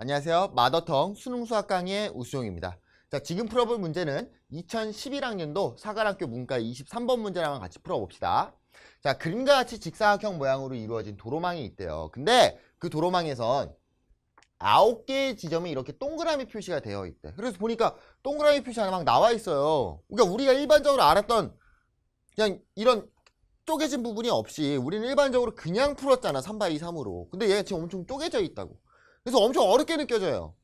안녕하세요. 마더텅 수능 수학 강의 우수용입니다. 자, 지금 풀어볼 문제는 2011학년도 사관학교 문과 23번 문제랑 같이 풀어봅시다. 자, 그림과 같이 직사각형 모양으로 이루어진 도로망이 있대요. 근데 그 도로망에선 9 개의 지점이 이렇게 동그라미 표시가 되어 있대. 그래서 보니까 동그라미 표시 하나 막 나와 있어요. 그러니까 우리가 일반적으로 알았던 그냥 이런 쪼개진 부분이 없이 우리는 일반적으로 그냥 풀었잖아. 3x2, 3으로. 근데 얘가 지금 엄청 쪼개져 있다고. 그래서 엄청 어렵게 느껴져요.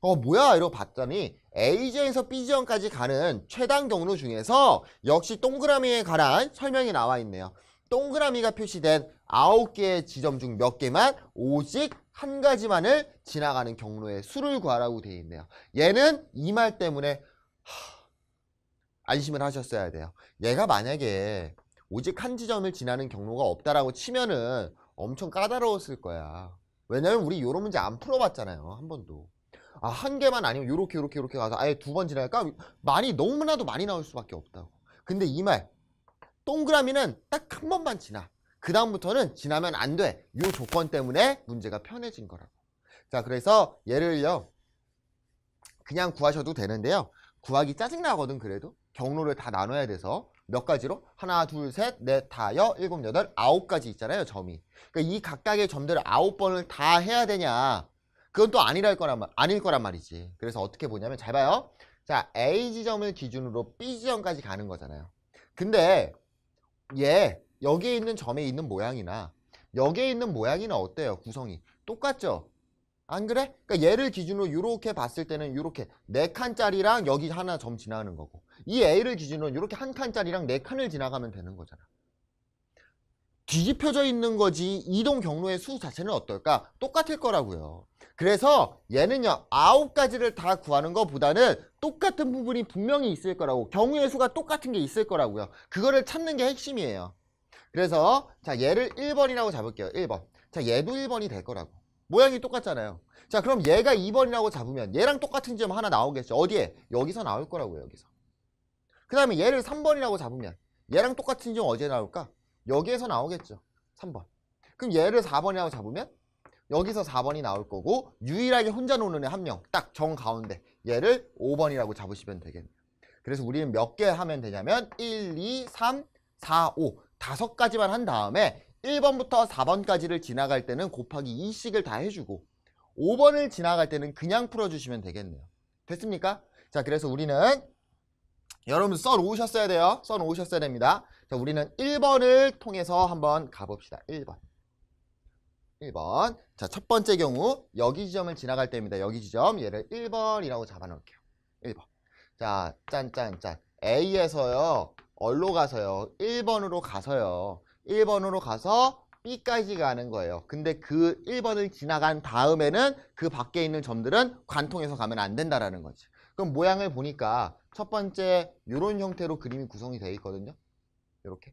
어 뭐야 이러고 봤더니 A지에서 B지원까지 가는 최단 경로 중에서 역시 동그라미에 관한 설명이 나와 있네요. 동그라미가 표시된 9개의 지점 중 몇 개만 오직 한 가지만을 지나가는 경로의 수를 구하라고 되어 있네요. 얘는 이 말 때문에 하... 안심을 하셨어야 돼요. 얘가 만약에 오직 한 지점을 지나는 경로가 없다라고 치면은 엄청 까다로웠을 거야. 왜냐면 우리 요런 문제 안 풀어봤잖아요 한 번도 아한 개만 아니면 요렇게 요렇게 요렇게 가서 아예 두 번지나갈까 많이 너무나도 많이 나올 수밖에 없다고 근데 이 말 동그라미는 딱 한 번만 지나 그 다음부터는 지나면 안돼요 조건 때문에 문제가 편해진 거라고 자 그래서 예를요 그냥 구하셔도 되는데요 구하기 짜증나거든 그래도 경로를 다 나눠야 돼서 몇 가지로? 하나, 둘, 셋, 넷, 다, 여, 일곱, 여덟, 아홉 가지 있잖아요, 점이. 그러니까 이 각각의 점들을 아홉 번을 다 해야 되냐? 그건 또 아니랄 거란 말, 아닐 거란 말이지. 그래서 어떻게 보냐면 잘 봐요. 자, A 지점을 기준으로 B 지점까지 가는 거잖아요. 근데 얘 여기에 있는 점에 있는 모양이나 여기에 있는 모양이나 어때요? 구성이 똑같죠? 안 그래? 그러니까 얘를 기준으로 이렇게 봤을 때는 이렇게 네 칸짜리랑 여기 하나 점 지나가는 거고 이 A를 기준으로 이렇게 한 칸짜리랑 네 칸을 지나가면 되는 거잖아. 뒤집혀져 있는 거지 이동 경로의 수 자체는 어떨까? 똑같을 거라고요. 그래서 얘는요. 아홉 가지를 다 구하는 것보다는 똑같은 부분이 분명히 있을 거라고 경우의 수가 똑같은 게 있을 거라고요. 그거를 찾는 게 핵심이에요. 그래서 자 얘를 1번이라고 잡을게요. 1번. 자 얘도 1번이 될 거라고. 모양이 똑같잖아요. 자 그럼 얘가 2번이라고 잡으면 얘랑 똑같은 점 하나 나오겠죠. 어디에? 여기서 나올 거라고요. 여기서. 그 다음에 얘를 3번이라고 잡으면 얘랑 똑같은 점 어디에 나올까? 여기에서 나오겠죠. 3번. 그럼 얘를 4번이라고 잡으면 여기서 4번이 나올 거고 유일하게 혼자 노는 애 한 명 딱 정 가운데 얘를 5번이라고 잡으시면 되겠네요. 그래서 우리는 몇 개 하면 되냐면 1, 2, 3, 4, 5 다섯 가지만 한 다음에 1번부터 4번까지를 지나갈 때는 곱하기 2씩을 다 해주고 5번을 지나갈 때는 그냥 풀어주시면 되겠네요. 됐습니까? 자 그래서 우리는 여러분 써 놓으셨어야 돼요. 써 놓으셨어야 됩니다. 자 우리는 1번을 통해서 한번 가봅시다. 1번 1번 자첫 번째 경우 여기 지점을 지나갈 때입니다. 여기 지점 얘를 1번이라고 잡아놓을게요. 1번 자 짠짠짠 A에서요 얼로 가서요 1번으로 가서요 1번으로 가서 B까지 가는 거예요. 근데 그 1번을 지나간 다음에는 그 밖에 있는 점들은 관통해서 가면 안 된다라는 거지. 그럼 모양을 보니까 첫 번째 이런 형태로 그림이 구성이 되어 있거든요. 이렇게.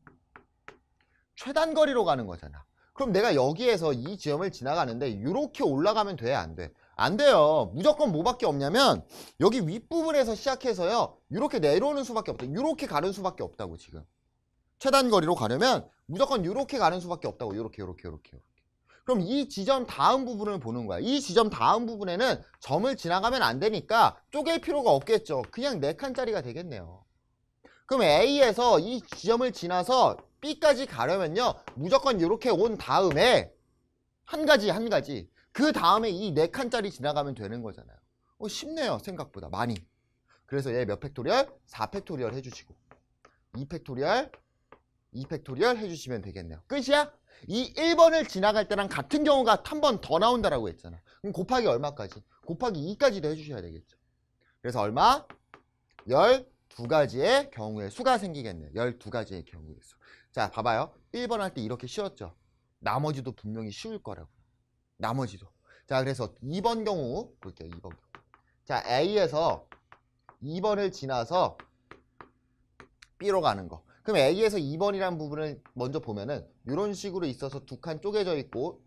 최단거리로 가는 거잖아. 그럼 내가 여기에서 이 지점을 지나가는데 이렇게 올라가면 돼? 안 돼? 안 돼요. 무조건 뭐밖에 없냐면 여기 윗부분에서 시작해서요. 이렇게 내려오는 수밖에 없다. 이렇게 가는 수밖에 없다고 지금. 최단거리로 가려면 무조건 이렇게 가는 수밖에 없다고 이렇게 이렇게 이렇게 그럼 이 지점 다음 부분을 보는 거야 이 지점 다음 부분에는 점을 지나가면 안 되니까 쪼갤 필요가 없겠죠 그냥 4칸짜리가 되겠네요 그럼 A에서 이 지점을 지나서 B까지 가려면요 무조건 이렇게 온 다음에 한 가지 한 가지 그 다음에 이 4칸짜리 지나가면 되는 거잖아요 어, 쉽네요 생각보다 많이 그래서 얘 몇 팩토리얼? 4팩토리얼 해주시고 2팩토리얼 이펙토리얼 해주시면 되겠네요. 끝이야? 이 1번을 지나갈 때랑 같은 경우가 한 번 더 나온다라고 했잖아. 그럼 곱하기 얼마까지? 곱하기 2까지도 해주셔야 되겠죠. 그래서 얼마? 12가지의 경우의 수가 생기겠네요. 12가지의 경우의 수. 자, 봐봐요. 1번 할 때 이렇게 쉬웠죠? 나머지도 분명히 쉬울 거라고. 나머지도. 자, 그래서 2번 경우 볼게요. 2번 경우. 자, A에서 2번을 지나서 B로 가는 거. 그럼 A에서 2번이라는 부분을 먼저 보면은 이런 식으로 있어서 두 칸 쪼개져 있고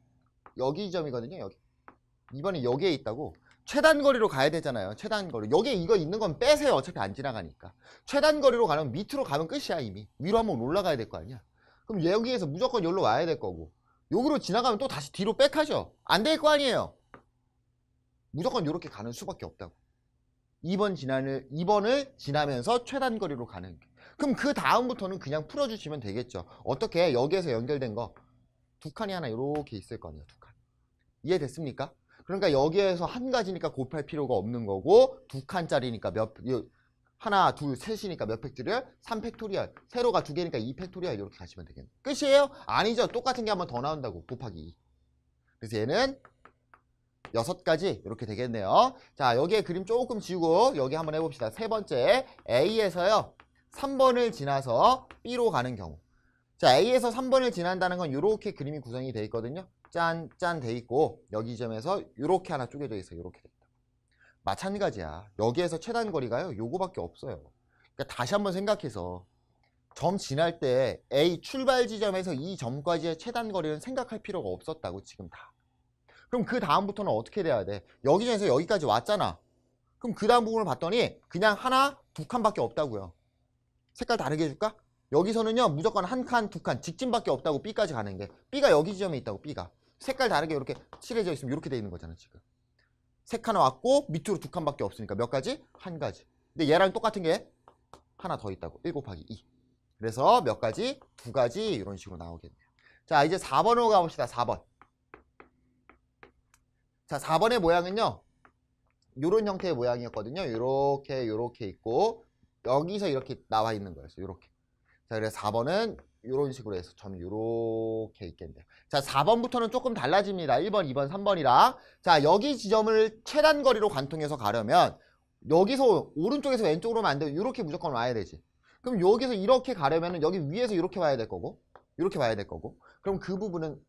여기 점이거든요. 여기. 2번이 여기에 있다고 최단거리로 가야 되잖아요. 최단거리. 여기에 이거 있는 건 빼세요. 어차피 안 지나가니까. 최단거리로 가면 밑으로 가면 끝이야 이미. 위로 한번 올라가야 될 거 아니야. 그럼 여기에서 무조건 여기로 와야 될 거고 여기로 지나가면 또 다시 뒤로 백하죠. 안 될 거 아니에요. 무조건 이렇게 가는 수밖에 없다고. 2번 지나는 2번을 지나면서 최단거리로 가는 게. 그럼 그 다음부터는 그냥 풀어주시면 되겠죠. 어떻게 여기에서 연결된 거 두 칸이 하나 이렇게 있을 거 아니에요. 두 칸. 이해됐습니까? 그러니까 여기에서 한 가지니까 곱할 필요가 없는 거고 두 칸짜리니까 몇 하나, 둘, 셋이니까 몇 팩토리얼? 3팩토리얼. 세로가 두 개니까 2팩토리얼 이렇게 가시면 되겠네. 끝이에요? 아니죠. 똑같은 게 한 번 더 나온다고. 곱하기 2. 그래서 얘는 여섯 가지 이렇게 되겠네요. 자, 여기에 그림 조금 지우고 여기 한 번 해봅시다. 세 번째 A에서요. 3번을 지나서 B로 가는 경우 자 A에서 3번을 지난다는 건 이렇게 그림이 구성이 돼 있거든요 짠짠 돼 있고 여기 점에서 이렇게 하나 쪼개져 있어 요 이렇게 돼 있다 마찬가지야 여기에서 최단 거리가요 요거밖에 없어요 그러니까 다시 한번 생각해서 점 지날 때 A 출발 지점에서 이 점까지의 최단 거리는 생각할 필요가 없었다고 지금 다 그럼 그 다음부터는 어떻게 돼야 돼 여기 점에서 여기까지 왔잖아 그럼 그 다음 부분을 봤더니 그냥 하나 두 칸밖에 없다고요 색깔 다르게 해줄까? 여기서는요 무조건 한 칸, 두 칸 직진밖에 없다고 B까지 가는 게 B가 여기 지점에 있다고 B가 색깔 다르게 이렇게 칠해져 있으면 이렇게 돼 있는 거잖아 지금 세 칸 왔고 밑으로 두 칸밖에 없으니까 몇 가지? 한 가지 근데 얘랑 똑같은 게 하나 더 있다고 1 곱하기 2 그래서 몇 가지? 두 가지 이런 식으로 나오겠네요 자 이제 4번으로 가봅시다 4번 자 4번의 모양은요 이런 형태의 모양이었거든요 이렇게 이렇게 있고 여기서 이렇게 나와 있는 거였어요. 이렇게. 자, 그래서 4번은 이런 식으로 해서 점이 이렇게 있겠네요. 자, 4번부터는 조금 달라집니다. 1번, 2번, 3번이라 자, 여기 지점을 최단 거리로 관통해서 가려면 여기서 오른쪽에서 왼쪽으로만 안 되고 이렇게 무조건 와야 되지. 그럼 여기서 이렇게 가려면 여기 위에서 이렇게 와야 될 거고 이렇게 와야 될 거고 그럼 그 부분은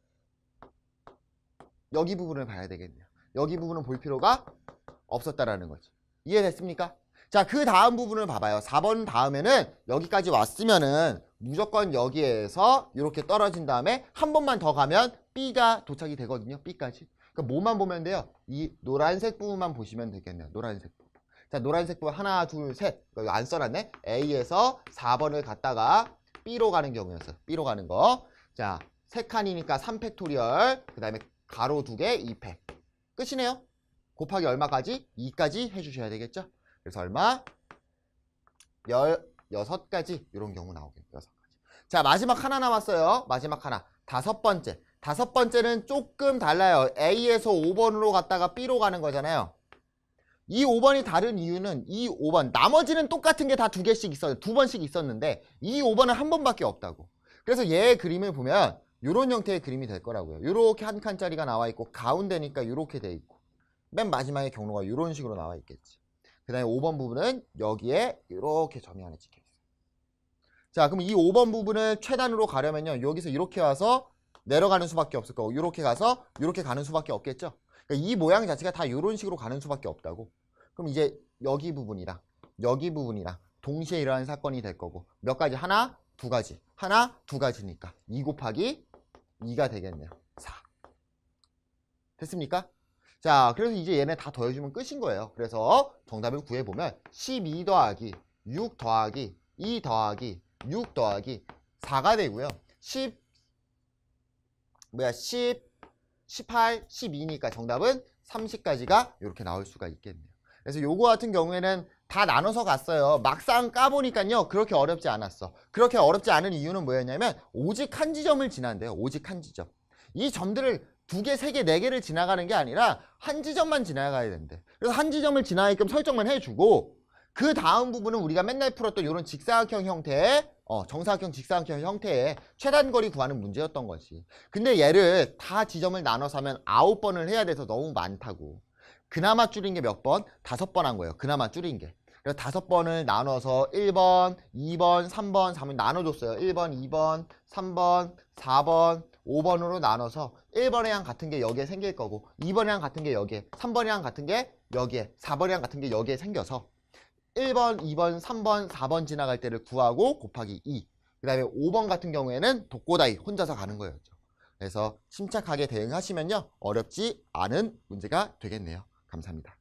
여기 부분을 봐야 되겠네요. 여기 부분은 볼 필요가 없었다라는 거지. 이해됐습니까? 자, 그 다음 부분을 봐봐요. 4번 다음에는 여기까지 왔으면은 무조건 여기에서 이렇게 떨어진 다음에 한 번만 더 가면 B가 도착이 되거든요. B까지. 그러니까 뭐만 보면 돼요? 이 노란색 부분만 보시면 되겠네요. 노란색 부분. 자, 노란색 부분 하나, 둘, 셋. 여기 안 써놨네. A에서 4번을 갔다가 B로 가는 경우였어요. B로 가는 거. 자, 세 칸이니까 3팩토리얼, 그 다음에 가로 두 개, 2팩. 끝이네요. 곱하기 얼마까지? 2까지 해주셔야 되겠죠? 그래서 얼마? 16가지 이런 경우 나오겠죠요 6가지. 자 마지막 하나 남았어요. 마지막 하나. 다섯 번째. 다섯 번째는 조금 달라요. A에서 5번으로 갔다가 B로 가는 거잖아요. 이 5번이 다른 이유는 이 5번 나머지는 똑같은 게 다 두 개씩 있어요두 번씩 있었는데 이 5번은 한 번밖에 없다고 그래서 얘 그림을 보면 이런 형태의 그림이 될 거라고요 이렇게 한 칸짜리가 나와 있고 가운데니까 이렇게 돼 있고 맨 마지막에 경로가 이런 식으로 나와 있겠지 그 다음에 5번 부분은 여기에 이렇게 점이 하나 찍혀 있어요. 자, 그럼 이 5번 부분을 최단으로 가려면요. 여기서 이렇게 와서 내려가는 수밖에 없을 거고 이렇게 가서 이렇게 가는 수밖에 없겠죠. 그러니까 이 모양 자체가 다 이런 식으로 가는 수밖에 없다고. 그럼 이제 여기 부분이랑 여기 부분이랑 동시에 일어나는 사건이 될 거고 몇 가지? 하나, 두 가지. 하나, 두 가지니까 2 곱하기 2가 되겠네요. 4. 됐습니까? 자, 그래서 이제 얘네 다 더해주면 끝인 거예요. 그래서 정답을 구해보면 12 더하기 6 더하기 2 더하기 6 더하기 4가 되고요. 10, 뭐야, 10, 18, 12니까 정답은 30까지가 이렇게 나올 수가 있겠네요. 그래서 요거 같은 경우에는 다 나눠서 갔어요. 막상 까보니까요. 그렇게 어렵지 않았어. 그렇게 어렵지 않은 이유는 뭐였냐면 오직 한 지점을 지난대요. 오직 한 지점. 이 점들을 두 개, 세 개, 네 개를 지나가는 게 아니라 한 지점만 지나가야 된대. 그래서 한 지점을 지나게끔 설정만 해주고 그 다음 부분은 우리가 맨날 풀었던 이런 직사각형 형태의 어, 정사각형, 직사각형 형태의 최단거리 구하는 문제였던 거지. 근데 얘를 다 지점을 나눠서 하면 아홉 번을 해야 돼서 너무 많다고. 그나마 줄인 게 몇 번? 다섯 번 한 거예요. 그나마 줄인 게. 그래서 다섯 번을 나눠서 1번, 2번, 3번, 4번 나눠줬어요. 1번, 2번, 3번, 4번, 5번으로 나눠서 1번이랑 같은 게 여기에 생길 거고 2번이랑 같은 게 여기에 3번이랑 같은 게 여기에 4번이랑 같은 게 여기에 생겨서 1번, 2번, 3번, 4번 지나갈 때를 구하고 곱하기 2. 그 다음에 5번 같은 경우에는 독고다이 혼자서 가는 거였죠. 그래서 침착하게 대응하시면요. 어렵지 않은 문제가 되겠네요. 감사합니다.